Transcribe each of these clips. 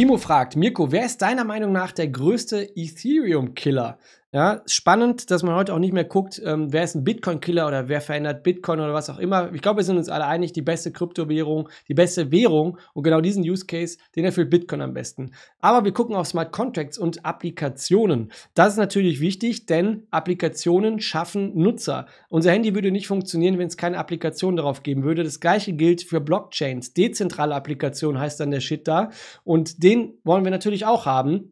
Timo fragt, Mirko, wer ist deiner Meinung nach der größte Ethereum-Killer? Ja, spannend, dass man heute auch nicht mehr guckt, ähm, wer ist ein Bitcoin-Killer oder wer verändert Bitcoin oder was auch immer. Ich glaube, wir sind uns alle einig, die beste Kryptowährung, die beste Währung und genau diesen Use Case, den erfüllt Bitcoin am besten. Aber wir gucken auf Smart Contracts und Applikationen. Das ist natürlich wichtig, denn Applikationen schaffen Nutzer. Unser Handy würde nicht funktionieren, wenn es keine Applikation darauf geben würde. Das gleiche gilt für Blockchains. Dezentrale Applikation heißt dann der Shit da. Und den wollen wir natürlich auch haben.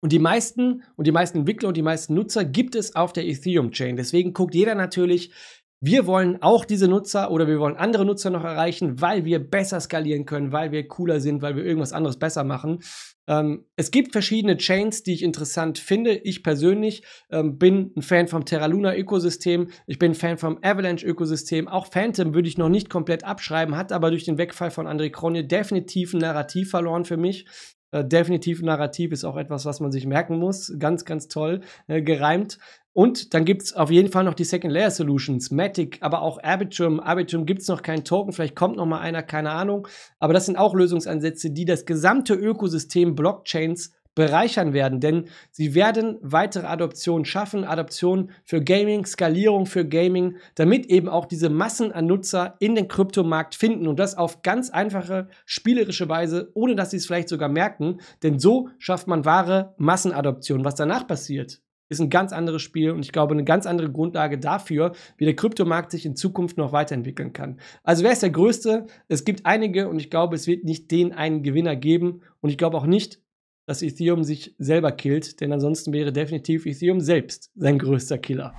Und die meisten und die meisten Entwickler und die meisten Nutzer gibt es auf der Ethereum Chain. Deswegen guckt jeder natürlich, wir wollen auch diese Nutzer oder wir wollen andere Nutzer noch erreichen, weil wir besser skalieren können, weil wir cooler sind, weil wir irgendwas anderes besser machen. Ähm, es gibt verschiedene Chains, die ich interessant finde. Ich persönlich ähm, bin ein Fan vom Terra Luna Ökosystem. Ich bin ein Fan vom Avalanche Ökosystem. Auch Phantom würde ich noch nicht komplett abschreiben, hat aber durch den Wegfall von André Kronje definitiv ein Narrativ verloren für mich. Äh, definitiv Narrativ ist auch etwas, was man sich merken muss. Ganz, ganz toll äh, gereimt. Und dann gibt es auf jeden Fall noch die Second Layer Solutions, Matic, aber auch Arbitrum. Arbitrum gibt es noch keinen Token, vielleicht kommt noch mal einer, keine Ahnung. Aber das sind auch Lösungsansätze, die das gesamte Ökosystem Blockchains bereichern werden, denn sie werden weitere Adoptionen schaffen, Adoptionen für Gaming, Skalierung für Gaming, damit eben auch diese Massen an Nutzer in den Kryptomarkt finden und das auf ganz einfache, spielerische Weise, ohne dass sie es vielleicht sogar merken, denn so schafft man wahre Massenadoption. Was danach passiert, ist ein ganz anderes Spiel und ich glaube eine ganz andere Grundlage dafür, wie der Kryptomarkt sich in Zukunft noch weiterentwickeln kann. Also wer ist der Größte? Es gibt einige und ich glaube, es wird nicht den einen Gewinner geben und ich glaube auch nicht, dass Ethereum sich selber killt, denn ansonsten wäre definitiv Ethereum selbst sein größter Killer.